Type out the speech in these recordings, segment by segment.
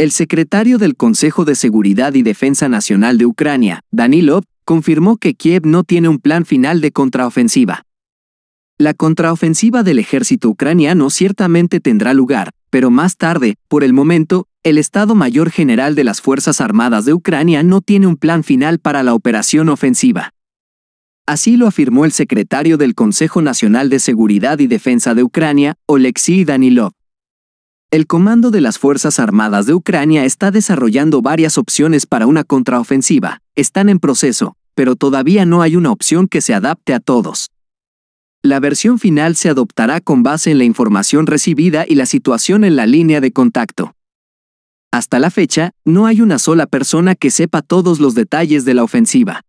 El secretario del Consejo de Seguridad y Defensa Nacional de Ucrania, Danilov, confirmó que Kiev no tiene un plan final de contraofensiva. La contraofensiva del ejército ucraniano ciertamente tendrá lugar, pero más tarde, por el momento, el Estado Mayor General de las Fuerzas Armadas de Ucrania no tiene un plan final para la operación ofensiva. Así lo afirmó el secretario del Consejo Nacional de Seguridad y Defensa de Ucrania, Oleksiy Danilov. El comando de las Fuerzas Armadas de Ucrania está desarrollando varias opciones para una contraofensiva. Están en proceso, pero todavía no hay una opción que se adapte a todos. La versión final se adoptará con base en la información recibida y la situación en la línea de contacto. Hasta la fecha, no hay una sola persona que sepa todos los detalles de la ofensiva.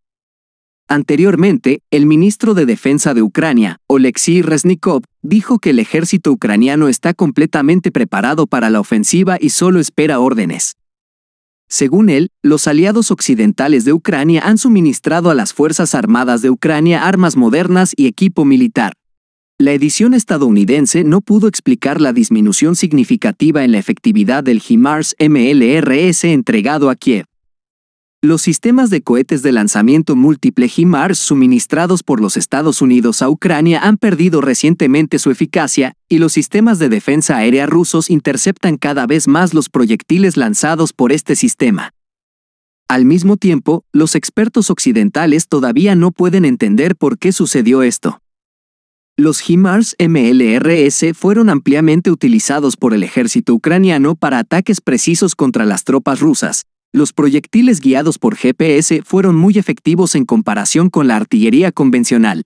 Anteriormente, el ministro de Defensa de Ucrania, Oleksiy Reznikov, dijo que el ejército ucraniano está completamente preparado para la ofensiva y solo espera órdenes. Según él, los aliados occidentales de Ucrania han suministrado a las Fuerzas Armadas de Ucrania armas modernas y equipo militar. La edición estadounidense no pudo explicar la disminución significativa en la efectividad del HIMARS MLRS entregado a Kiev. Los sistemas de cohetes de lanzamiento múltiple HIMARS suministrados por los Estados Unidos a Ucrania han perdido recientemente su eficacia y los sistemas de defensa aérea rusos interceptan cada vez más los proyectiles lanzados por este sistema. Al mismo tiempo, los expertos occidentales todavía no pueden entender por qué sucedió esto. Los HIMARS MLRS fueron ampliamente utilizados por el ejército ucraniano para ataques precisos contra las tropas rusas, los proyectiles guiados por GPS fueron muy efectivos en comparación con la artillería convencional.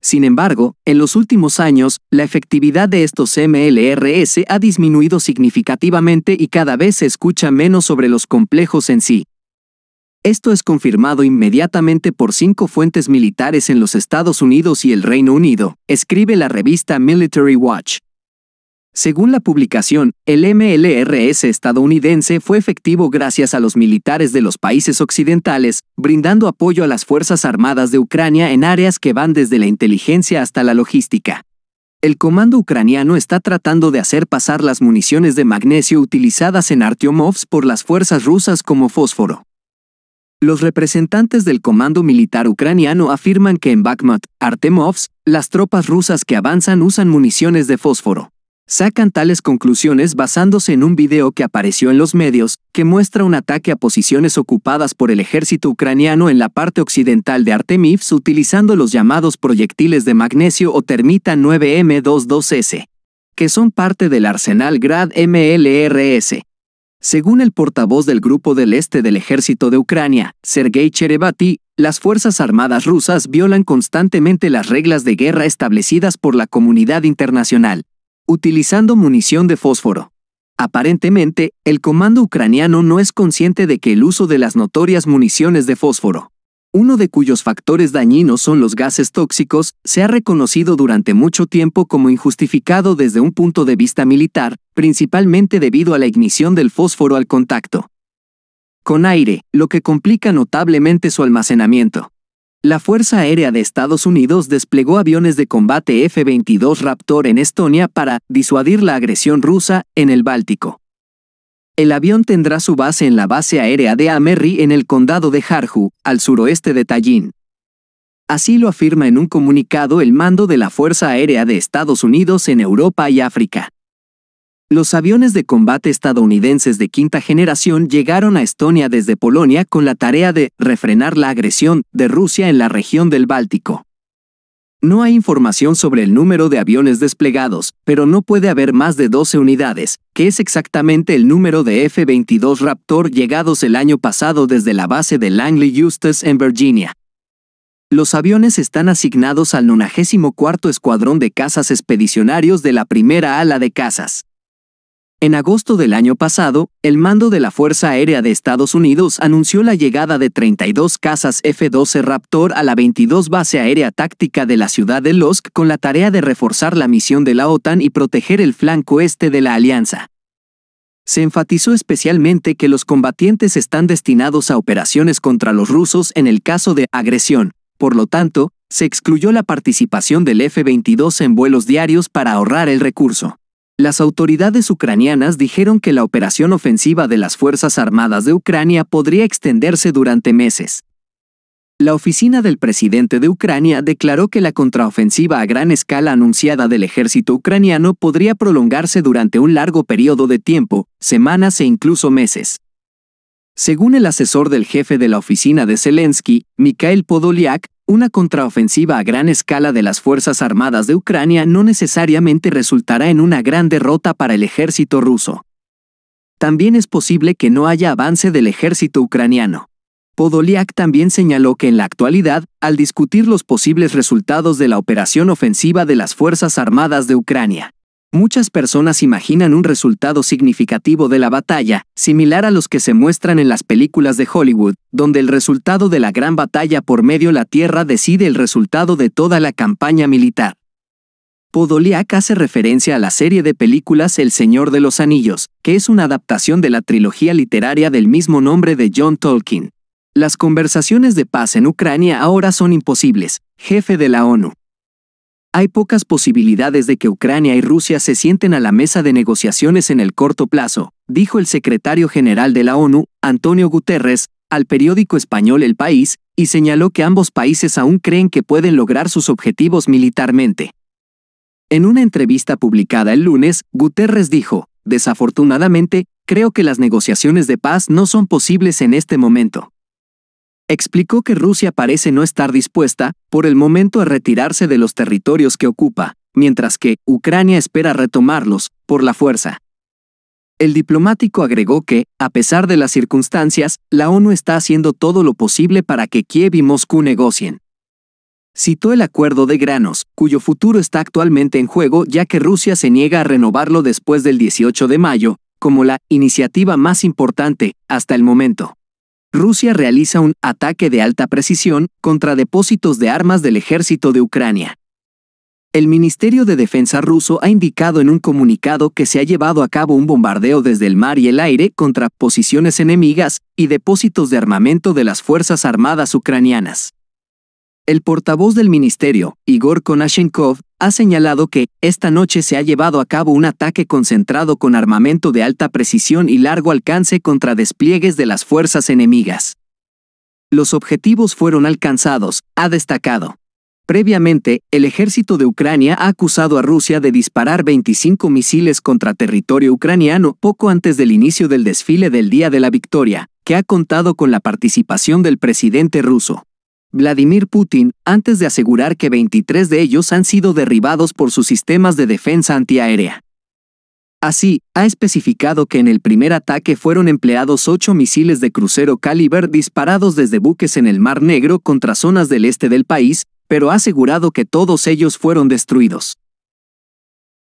Sin embargo, en los últimos años, la efectividad de estos MLRS ha disminuido significativamente y cada vez se escucha menos sobre los complejos en sí. Esto es confirmado inmediatamente por cinco fuentes militares en los Estados Unidos y el Reino Unido, escribe la revista Military Watch. Según la publicación, el MLRS estadounidense fue efectivo gracias a los militares de los países occidentales, brindando apoyo a las Fuerzas Armadas de Ucrania en áreas que van desde la inteligencia hasta la logística. El comando ucraniano está tratando de hacer pasar las municiones de magnesio utilizadas en Artyomovs por las fuerzas rusas como fósforo. Los representantes del comando militar ucraniano afirman que en Bakhmut, Artemovs, las tropas rusas que avanzan usan municiones de fósforo sacan tales conclusiones basándose en un video que apareció en los medios, que muestra un ataque a posiciones ocupadas por el ejército ucraniano en la parte occidental de Artemivs utilizando los llamados proyectiles de magnesio o termita 9M22S, que son parte del arsenal Grad MLRS. Según el portavoz del Grupo del Este del Ejército de Ucrania, Sergei Cherevati, las Fuerzas Armadas rusas violan constantemente las reglas de guerra establecidas por la comunidad internacional utilizando munición de fósforo. Aparentemente, el comando ucraniano no es consciente de que el uso de las notorias municiones de fósforo, uno de cuyos factores dañinos son los gases tóxicos, se ha reconocido durante mucho tiempo como injustificado desde un punto de vista militar, principalmente debido a la ignición del fósforo al contacto. Con aire, lo que complica notablemente su almacenamiento. La Fuerza Aérea de Estados Unidos desplegó aviones de combate F-22 Raptor en Estonia para disuadir la agresión rusa en el Báltico. El avión tendrá su base en la base aérea de Ameri en el condado de Harju, al suroeste de Tallinn. Así lo afirma en un comunicado el mando de la Fuerza Aérea de Estados Unidos en Europa y África. Los aviones de combate estadounidenses de quinta generación llegaron a Estonia desde Polonia con la tarea de refrenar la agresión de Rusia en la región del Báltico. No hay información sobre el número de aviones desplegados, pero no puede haber más de 12 unidades, que es exactamente el número de F-22 Raptor llegados el año pasado desde la base de Langley Eustace en Virginia. Los aviones están asignados al 94 Escuadrón de Cazas Expedicionarios de la Primera Ala de Casas. En agosto del año pasado, el mando de la Fuerza Aérea de Estados Unidos anunció la llegada de 32 casas F-12 Raptor a la 22 Base Aérea Táctica de la ciudad de Lusk con la tarea de reforzar la misión de la OTAN y proteger el flanco este de la alianza. Se enfatizó especialmente que los combatientes están destinados a operaciones contra los rusos en el caso de agresión, por lo tanto, se excluyó la participación del F-22 en vuelos diarios para ahorrar el recurso. Las autoridades ucranianas dijeron que la operación ofensiva de las Fuerzas Armadas de Ucrania podría extenderse durante meses. La oficina del presidente de Ucrania declaró que la contraofensiva a gran escala anunciada del ejército ucraniano podría prolongarse durante un largo periodo de tiempo, semanas e incluso meses. Según el asesor del jefe de la oficina de Zelensky, Mikhail Podoliak, una contraofensiva a gran escala de las Fuerzas Armadas de Ucrania no necesariamente resultará en una gran derrota para el ejército ruso. También es posible que no haya avance del ejército ucraniano. Podoliak también señaló que en la actualidad, al discutir los posibles resultados de la operación ofensiva de las Fuerzas Armadas de Ucrania, Muchas personas imaginan un resultado significativo de la batalla, similar a los que se muestran en las películas de Hollywood, donde el resultado de la gran batalla por medio la tierra decide el resultado de toda la campaña militar. Podoliak hace referencia a la serie de películas El Señor de los Anillos, que es una adaptación de la trilogía literaria del mismo nombre de John Tolkien. Las conversaciones de paz en Ucrania ahora son imposibles, jefe de la ONU hay pocas posibilidades de que Ucrania y Rusia se sienten a la mesa de negociaciones en el corto plazo, dijo el secretario general de la ONU, Antonio Guterres, al periódico español El País, y señaló que ambos países aún creen que pueden lograr sus objetivos militarmente. En una entrevista publicada el lunes, Guterres dijo, Desafortunadamente, creo que las negociaciones de paz no son posibles en este momento explicó que Rusia parece no estar dispuesta, por el momento, a retirarse de los territorios que ocupa, mientras que Ucrania espera retomarlos, por la fuerza. El diplomático agregó que, a pesar de las circunstancias, la ONU está haciendo todo lo posible para que Kiev y Moscú negocien. Citó el acuerdo de granos, cuyo futuro está actualmente en juego ya que Rusia se niega a renovarlo después del 18 de mayo, como la iniciativa más importante, hasta el momento. Rusia realiza un ataque de alta precisión contra depósitos de armas del ejército de Ucrania. El Ministerio de Defensa ruso ha indicado en un comunicado que se ha llevado a cabo un bombardeo desde el mar y el aire contra posiciones enemigas y depósitos de armamento de las Fuerzas Armadas ucranianas. El portavoz del ministerio, Igor Konashenkov, ha señalado que, esta noche se ha llevado a cabo un ataque concentrado con armamento de alta precisión y largo alcance contra despliegues de las fuerzas enemigas. Los objetivos fueron alcanzados, ha destacado. Previamente, el ejército de Ucrania ha acusado a Rusia de disparar 25 misiles contra territorio ucraniano poco antes del inicio del desfile del Día de la Victoria, que ha contado con la participación del presidente ruso. Vladimir Putin, antes de asegurar que 23 de ellos han sido derribados por sus sistemas de defensa antiaérea. Así, ha especificado que en el primer ataque fueron empleados ocho misiles de crucero caliber disparados desde buques en el Mar Negro contra zonas del este del país, pero ha asegurado que todos ellos fueron destruidos.